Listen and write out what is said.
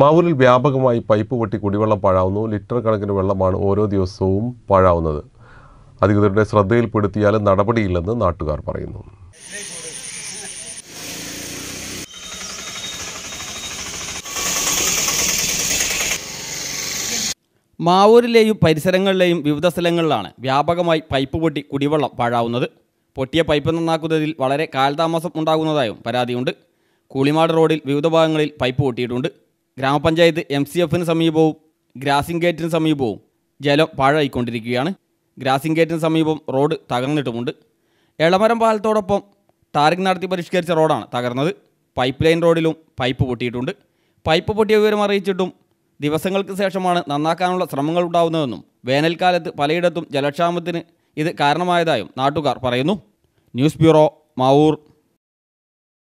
മാവൂരിൽ വ്യാപകമായി പൈപ്പ് പൊട്ടി കുടിവെള്ളം പാഴാവുന്നു ലിറ്റർ കണക്കിന് വെള്ളമാണ് ഓരോ ദിവസവും പാഴാവുന്നത് അധികൃതരുടെ ശ്രദ്ധയിൽപ്പെടുത്തിയാലും നടപടിയില്ലെന്ന് നാട്ടുകാർ പറയുന്നു മാവൂരിലെയും പരിസരങ്ങളിലെയും വിവിധ സ്ഥലങ്ങളിലാണ് വ്യാപകമായി പൈപ്പ് പൊട്ടി കുടിവെള്ളം പാഴാവുന്നത് പൊട്ടിയ പൈപ്പ് നന്നാക്കുന്നതിൽ വളരെ കാലതാമസം ഉണ്ടാകുന്നതായും പരാതിയുണ്ട് കൂളിമാട് റോഡിൽ വിവിധ ഭാഗങ്ങളിൽ പൈപ്പ് പൊട്ടിയിട്ടുണ്ട് ഗ്രാമപഞ്ചായത്ത് എം സി എഫിന് സമീപവും ഗ്രാസിംഗ് ഗേറ്റിന് സമീപവും ജലം പാഴായിക്കൊണ്ടിരിക്കുകയാണ് ഗ്രാസിംഗ് ഗേറ്റിന് സമീപം റോഡ് തകർന്നിട്ടുമുണ്ട് എളമരം പാലത്തോടൊപ്പം ടാറിംഗ് നടത്തി പരിഷ്കരിച്ച റോഡാണ് തകർന്നത് പൈപ്പ് ലൈൻ റോഡിലും പൈപ്പ് പൊട്ടിയിട്ടുണ്ട് പൈപ്പ് പൊട്ടിയ വിവരം അറിയിച്ചിട്ടും ദിവസങ്ങൾക്ക് ശേഷമാണ് നന്നാക്കാനുള്ള ശ്രമങ്ങൾ ഉണ്ടാകുന്നതെന്നും വേനൽക്കാലത്ത് പലയിടത്തും ജലക്ഷാമത്തിന് ഇത് കാരണമായതായും നാട്ടുകാർ പറയുന്നു ന്യൂസ് ബ്യൂറോ മാവൂർ